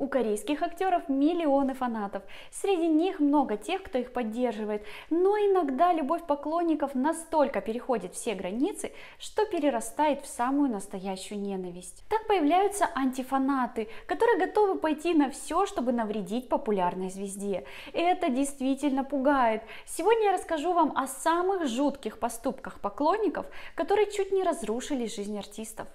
У корейских актеров миллионы фанатов. Среди них много тех, кто их поддерживает. Но иногда любовь поклонников настолько переходит все границы, что перерастает в самую настоящую ненависть. Так появляются антифанаты, которые готовы пойти на все, чтобы навредить популярной звезде. И Это действительно пугает. Сегодня я расскажу вам о самых жутких поступках поклонников, которые чуть не разрушили жизнь артистов.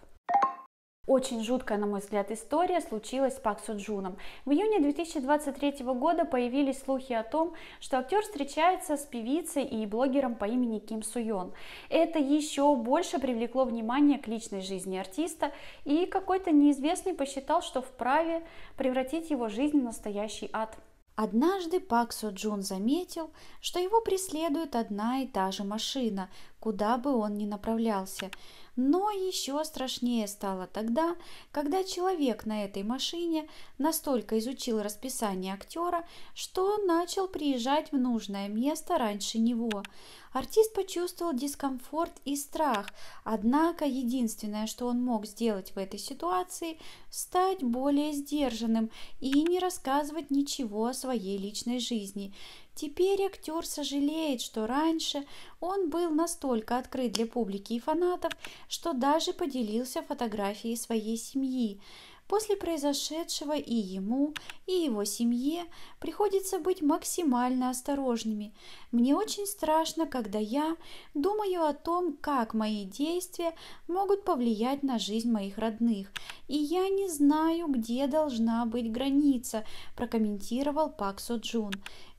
Очень жуткая, на мой взгляд, история случилась с Пак Суджуном. В июне 2023 года появились слухи о том, что актер встречается с певицей и блогером по имени Ким Суйон. Это еще больше привлекло внимание к личной жизни артиста, и какой-то неизвестный посчитал, что вправе превратить его жизнь в настоящий ад. Однажды Пак Со Джун заметил, что его преследует одна и та же машина, куда бы он ни направлялся. Но еще страшнее стало тогда, когда человек на этой машине настолько изучил расписание актера, что начал приезжать в нужное место раньше него. Артист почувствовал дискомфорт и страх, однако единственное, что он мог сделать в этой ситуации, стать более сдержанным и не рассказывать ничего о своей личной жизни. Теперь актер сожалеет, что раньше он был настолько открыт для публики и фанатов, что даже поделился фотографией своей семьи. После произошедшего и ему, и его семье приходится быть максимально осторожными. Мне очень страшно, когда я думаю о том, как мои действия могут повлиять на жизнь моих родных. И я не знаю, где должна быть граница, прокомментировал Пак Со Джун.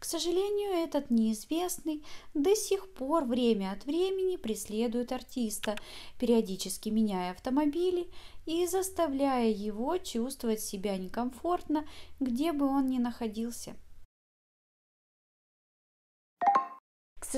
К сожалению, этот неизвестный до сих пор время от времени преследует артиста, периодически меняя автомобили и заставляя его чувствовать себя некомфортно, где бы он ни находился –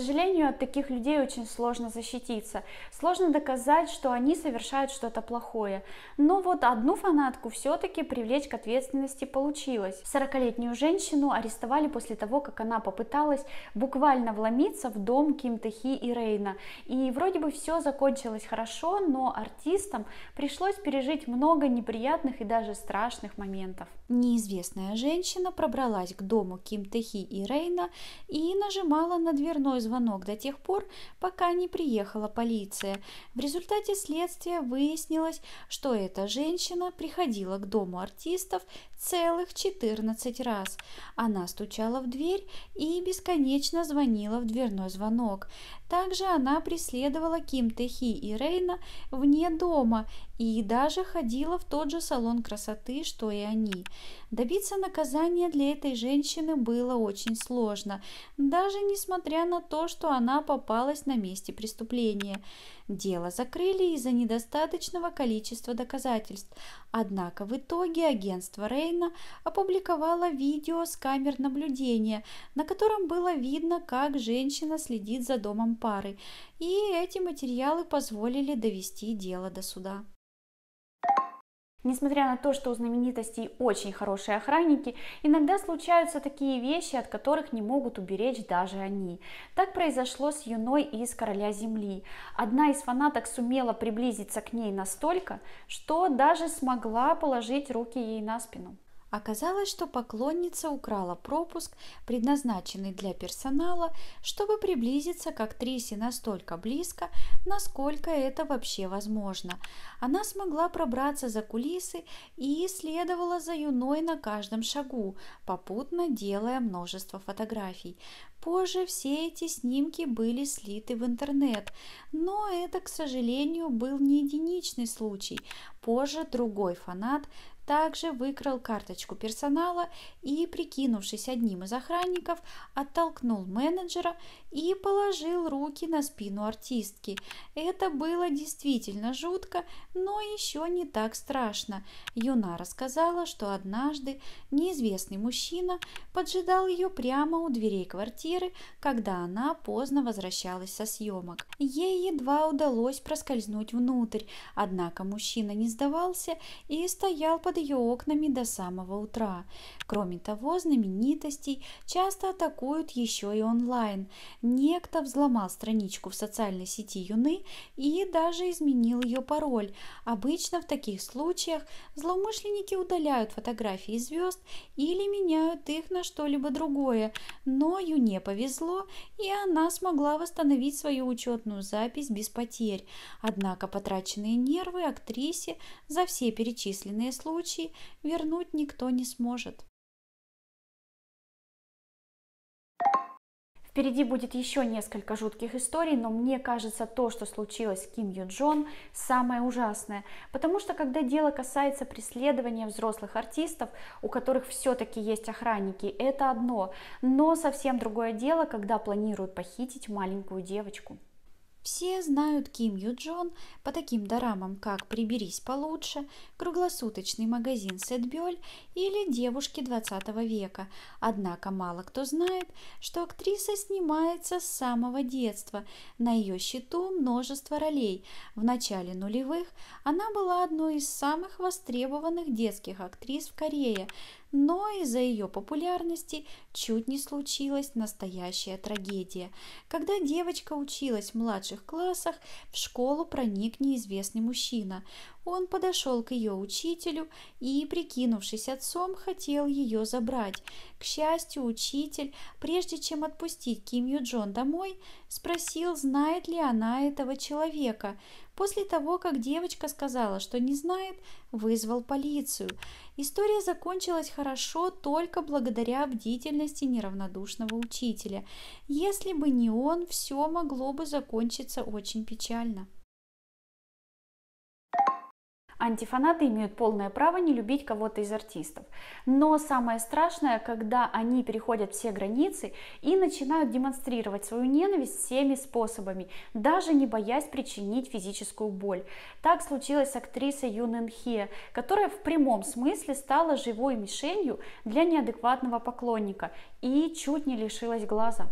сожалению, от таких людей очень сложно защититься. Сложно доказать, что они совершают что-то плохое. Но вот одну фанатку все-таки привлечь к ответственности получилось. 40-летнюю женщину арестовали после того, как она попыталась буквально вломиться в дом Ким Тэхи и Рейна. И вроде бы все закончилось хорошо, но артистам пришлось пережить много неприятных и даже страшных моментов. Неизвестная женщина пробралась к дому Ким Техи и Рейна и нажимала на дверной звонок до тех пор, пока не приехала полиция. В результате следствия выяснилось, что эта женщина приходила к дому артистов целых 14 раз. Она стучала в дверь и бесконечно звонила в дверной звонок. Также она преследовала Ким Техи и Рейна вне дома и даже ходила в тот же салон красоты, что и они. Добиться наказания для этой женщины было очень сложно, даже несмотря на то, что она попалась на месте преступления. Дело закрыли из-за недостаточного количества доказательств, однако в итоге агентство Рейна опубликовало видео с камер наблюдения, на котором было видно, как женщина следит за домом пары, и эти материалы позволили довести дело до суда. Несмотря на то, что у знаменитостей очень хорошие охранники, иногда случаются такие вещи, от которых не могут уберечь даже они. Так произошло с Юной из «Короля Земли». Одна из фанаток сумела приблизиться к ней настолько, что даже смогла положить руки ей на спину. Оказалось, что поклонница украла пропуск, предназначенный для персонала, чтобы приблизиться к актрисе настолько близко, насколько это вообще возможно. Она смогла пробраться за кулисы и следовала за юной на каждом шагу, попутно делая множество фотографий. Позже все эти снимки были слиты в интернет, но это, к сожалению, был не единичный случай. Позже другой фанат также выкрал карточку персонала и, прикинувшись одним из охранников, оттолкнул менеджера и положил руки на спину артистки. Это было действительно жутко, но еще не так страшно. Юна рассказала, что однажды неизвестный мужчина поджидал ее прямо у дверей квартиры, когда она поздно возвращалась со съемок. Ей едва удалось проскользнуть внутрь, однако мужчина не сдавался и стоял под под ее окнами до самого утра. Кроме того, знаменитостей часто атакуют еще и онлайн. Некто взломал страничку в социальной сети Юны и даже изменил ее пароль. Обычно в таких случаях злоумышленники удаляют фотографии звезд или меняют их на что-либо другое, но Юне повезло, и она смогла восстановить свою учетную запись без потерь. Однако потраченные нервы актрисе за все перечисленные случаи случае вернуть никто не сможет. Впереди будет еще несколько жутких историй, но мне кажется, то, что случилось с Ким Ю Джон, самое ужасное. Потому что, когда дело касается преследования взрослых артистов, у которых все-таки есть охранники, это одно. Но совсем другое дело, когда планируют похитить маленькую девочку. Все знают Ким Ю Джон по таким дорамам, как «Приберись получше», «Круглосуточный магазин Сетбёль» или «Девушки 20 века». Однако мало кто знает, что актриса снимается с самого детства. На ее счету множество ролей. В начале нулевых она была одной из самых востребованных детских актрис в Корее – но из-за ее популярности чуть не случилась настоящая трагедия. Когда девочка училась в младших классах, в школу проник неизвестный мужчина. Он подошел к ее учителю и, прикинувшись отцом, хотел ее забрать. К счастью, учитель, прежде чем отпустить Ким Ю Джон домой, спросил, знает ли она этого человека. После того, как девочка сказала, что не знает, вызвал полицию. История закончилась хорошо только благодаря бдительности неравнодушного учителя. Если бы не он, все могло бы закончиться очень печально. Антифанаты имеют полное право не любить кого-то из артистов. Но самое страшное, когда они переходят все границы и начинают демонстрировать свою ненависть всеми способами, даже не боясь причинить физическую боль. Так случилось с актрисой Юнен Хе, которая в прямом смысле стала живой мишенью для неадекватного поклонника и чуть не лишилась глаза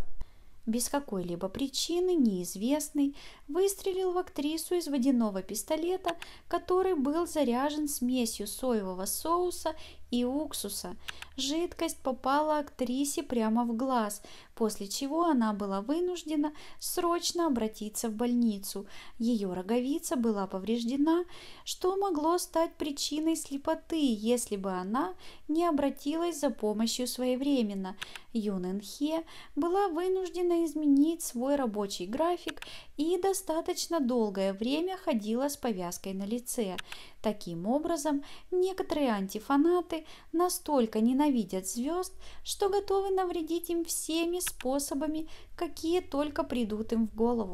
без какой-либо причины неизвестный выстрелил в актрису из водяного пистолета, который был заряжен смесью соевого соуса и уксуса. Жидкость попала актрисе прямо в глаз, после чего она была вынуждена срочно обратиться в больницу. Ее роговица была повреждена, что могло стать причиной слепоты, если бы она не обратилась за помощью своевременно. Юн Ин Хе была вынуждена изменить свой рабочий график и достаточно долгое время ходила с повязкой на лице. Таким образом, некоторые антифанаты настолько ненавидят звезд, что готовы навредить им всеми способами, какие только придут им в голову.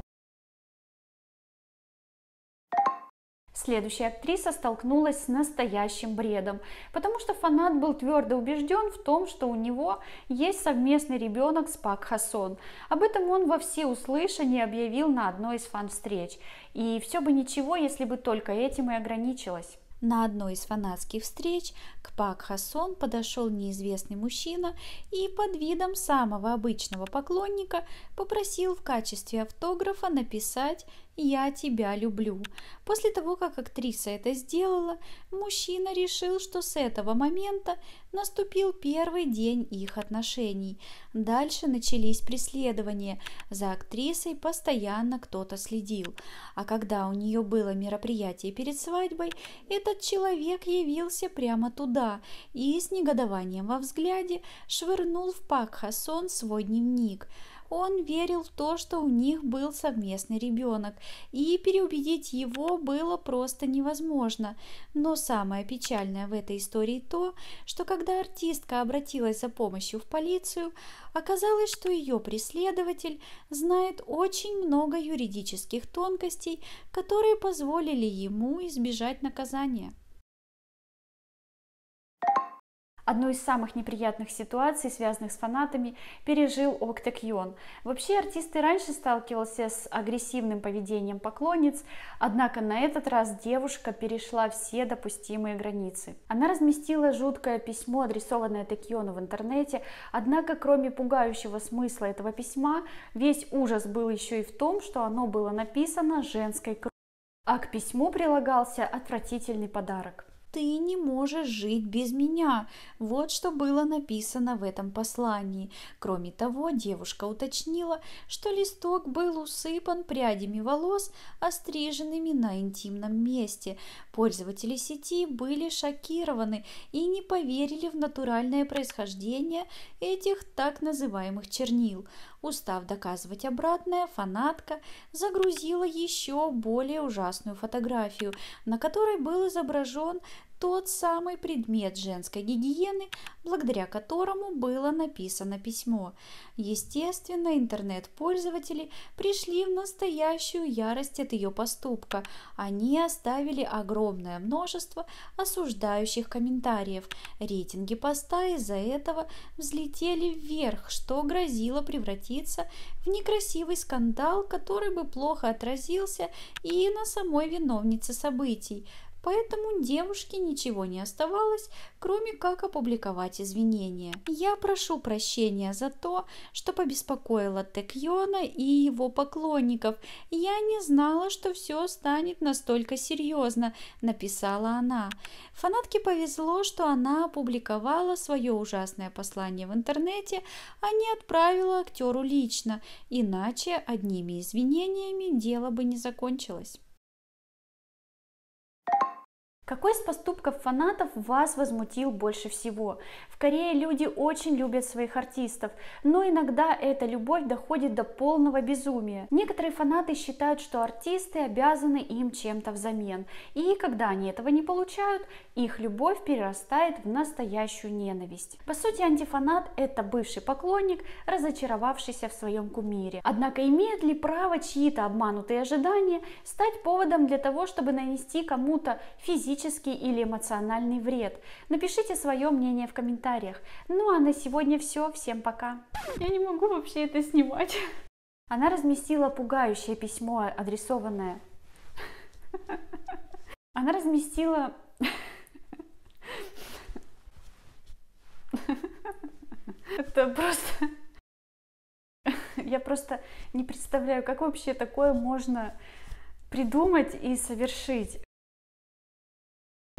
Следующая актриса столкнулась с настоящим бредом, потому что фанат был твердо убежден в том, что у него есть совместный ребенок с Пак Хасон. Об этом он во всеуслышание объявил на одной из фан-встреч. И все бы ничего, если бы только этим и ограничилось. На одной из фанатских встреч к Пак Хасон подошел неизвестный мужчина и под видом самого обычного поклонника попросил в качестве автографа написать «Я тебя люблю». После того, как актриса это сделала, мужчина решил, что с этого момента наступил первый день их отношений. Дальше начались преследования. За актрисой постоянно кто-то следил. А когда у нее было мероприятие перед свадьбой, этот человек явился прямо туда и с негодованием во взгляде швырнул в Пак Хасон свой дневник – он верил в то, что у них был совместный ребенок, и переубедить его было просто невозможно. Но самое печальное в этой истории то, что когда артистка обратилась за помощью в полицию, оказалось, что ее преследователь знает очень много юридических тонкостей, которые позволили ему избежать наказания. Одну из самых неприятных ситуаций, связанных с фанатами, пережил Октекьон. Вообще артист и раньше сталкивался с агрессивным поведением поклонниц, однако на этот раз девушка перешла все допустимые границы. Она разместила жуткое письмо, адресованное Текьону в интернете, однако кроме пугающего смысла этого письма, весь ужас был еще и в том, что оно было написано женской кровью. А к письму прилагался отвратительный подарок ты не можешь жить без меня. Вот что было написано в этом послании. Кроме того, девушка уточнила, что листок был усыпан прядями волос, остриженными на интимном месте. Пользователи сети были шокированы и не поверили в натуральное происхождение этих так называемых чернил. Устав доказывать обратное, фанатка загрузила еще более ужасную фотографию, на которой был изображен тот самый предмет женской гигиены, благодаря которому было написано письмо. Естественно, интернет-пользователи пришли в настоящую ярость от ее поступка. Они оставили огромное множество осуждающих комментариев. Рейтинги поста из-за этого взлетели вверх, что грозило превратиться в некрасивый скандал, который бы плохо отразился и на самой виновнице событий поэтому девушке ничего не оставалось, кроме как опубликовать извинения. Я прошу прощения за то, что побеспокоила Тэкьона и его поклонников. Я не знала, что все станет настолько серьезно, написала она. Фанатке повезло, что она опубликовала свое ужасное послание в интернете, а не отправила актеру лично, иначе одними извинениями дело бы не закончилось. Какой из поступков фанатов вас возмутил больше всего? В Корее люди очень любят своих артистов, но иногда эта любовь доходит до полного безумия. Некоторые фанаты считают, что артисты обязаны им чем-то взамен, и когда они этого не получают, их любовь перерастает в настоящую ненависть. По сути, антифанат – это бывший поклонник, разочаровавшийся в своем кумире. Однако имеют ли право чьи-то обманутые ожидания стать поводом для того, чтобы нанести кому-то физически физический или эмоциональный вред? Напишите свое мнение в комментариях. Ну а на сегодня все. Всем пока. Я не могу вообще это снимать. Она разместила пугающее письмо, адресованное... Она разместила... Это просто... Я просто не представляю, как вообще такое можно придумать и совершить.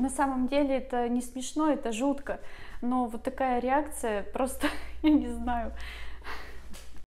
На самом деле это не смешно, это жутко, но вот такая реакция просто, я не знаю,